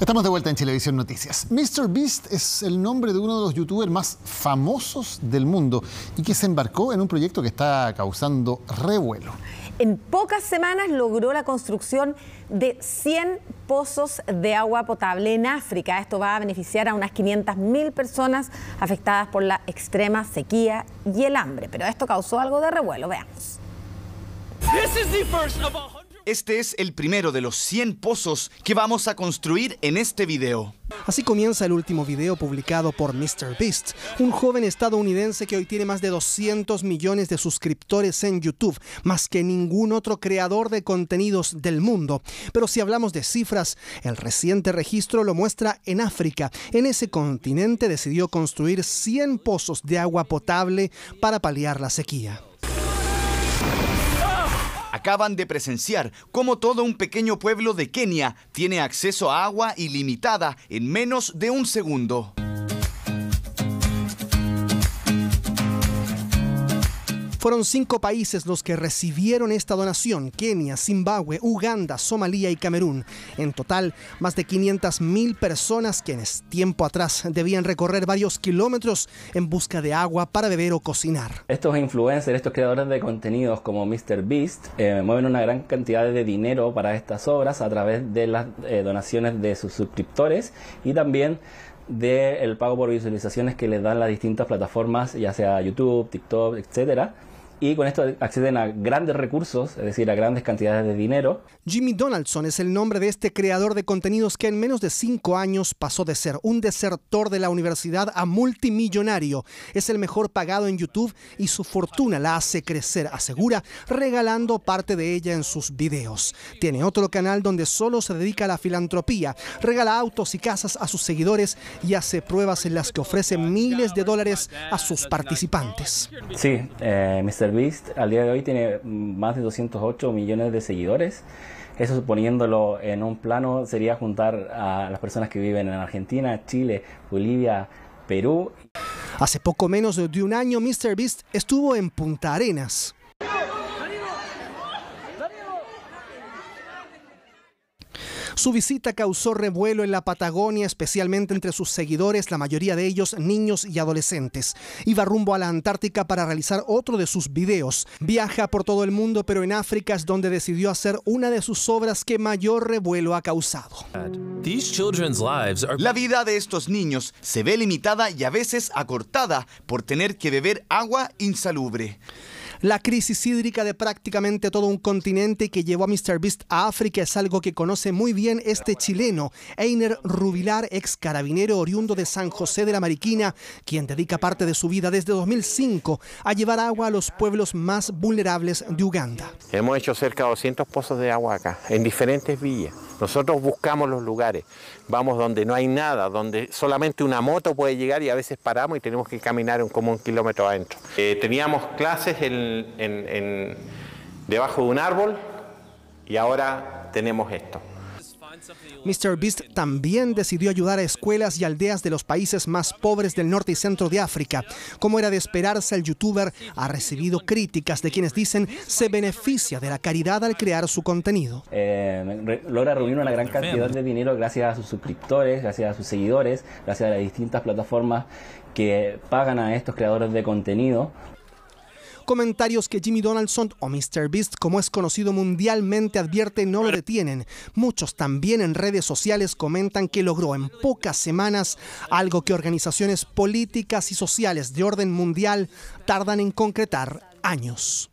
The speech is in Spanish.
Estamos de vuelta en Televisión Noticias. Mr. Beast es el nombre de uno de los youtubers más famosos del mundo y que se embarcó en un proyecto que está causando revuelo. En pocas semanas logró la construcción de 100 pozos de agua potable en África. Esto va a beneficiar a unas 500.000 personas afectadas por la extrema sequía y el hambre. Pero esto causó algo de revuelo, veamos. Este es el primero de los 100 pozos que vamos a construir en este video. Así comienza el último video publicado por MrBeast, un joven estadounidense que hoy tiene más de 200 millones de suscriptores en YouTube, más que ningún otro creador de contenidos del mundo. Pero si hablamos de cifras, el reciente registro lo muestra en África. En ese continente decidió construir 100 pozos de agua potable para paliar la sequía acaban de presenciar cómo todo un pequeño pueblo de Kenia tiene acceso a agua ilimitada en menos de un segundo. Fueron cinco países los que recibieron esta donación, Kenia, Zimbabue, Uganda, Somalia y Camerún. En total, más de 500.000 personas quienes tiempo atrás debían recorrer varios kilómetros en busca de agua para beber o cocinar. Estos influencers, estos creadores de contenidos como MrBeast, eh, mueven una gran cantidad de dinero para estas obras a través de las eh, donaciones de sus suscriptores y también del pago por visualizaciones que les dan las distintas plataformas, ya sea YouTube, TikTok, etc., y con esto acceden a grandes recursos, es decir, a grandes cantidades de dinero. Jimmy Donaldson es el nombre de este creador de contenidos que en menos de cinco años pasó de ser un desertor de la universidad a multimillonario. Es el mejor pagado en YouTube y su fortuna la hace crecer, asegura, regalando parte de ella en sus videos. Tiene otro canal donde solo se dedica a la filantropía, regala autos y casas a sus seguidores y hace pruebas en las que ofrece miles de dólares a sus participantes. Sí, eh, Beast al día de hoy tiene más de 208 millones de seguidores. Eso poniéndolo en un plano sería juntar a las personas que viven en Argentina, Chile, Bolivia, Perú. Hace poco menos de un año Beast estuvo en Punta Arenas Su visita causó revuelo en la Patagonia, especialmente entre sus seguidores, la mayoría de ellos niños y adolescentes. Iba rumbo a la Antártica para realizar otro de sus videos. Viaja por todo el mundo, pero en África es donde decidió hacer una de sus obras que mayor revuelo ha causado. La vida de estos niños se ve limitada y a veces acortada por tener que beber agua insalubre. La crisis hídrica de prácticamente todo un continente que llevó a Mr. Beast a África es algo que conoce muy bien este chileno, Einer Rubilar, ex carabinero oriundo de San José de la Mariquina, quien dedica parte de su vida desde 2005 a llevar agua a los pueblos más vulnerables de Uganda. Hemos hecho cerca de 200 pozos de agua acá, en diferentes villas. Nosotros buscamos los lugares, vamos donde no hay nada, donde solamente una moto puede llegar y a veces paramos y tenemos que caminar como un kilómetro adentro. Eh, teníamos clases en en, debajo de un árbol y ahora tenemos esto. Mr. Beast también decidió ayudar a escuelas y aldeas de los países más pobres del norte y centro de África. Como era de esperarse, el youtuber ha recibido críticas de quienes dicen se beneficia de la caridad al crear su contenido. Eh, logra reunir una gran cantidad de dinero gracias a sus suscriptores, gracias a sus seguidores, gracias a las distintas plataformas que pagan a estos creadores de contenido. Comentarios que Jimmy Donaldson o Mr. Beast, como es conocido mundialmente, advierte no lo detienen. Muchos también en redes sociales comentan que logró en pocas semanas algo que organizaciones políticas y sociales de orden mundial tardan en concretar años.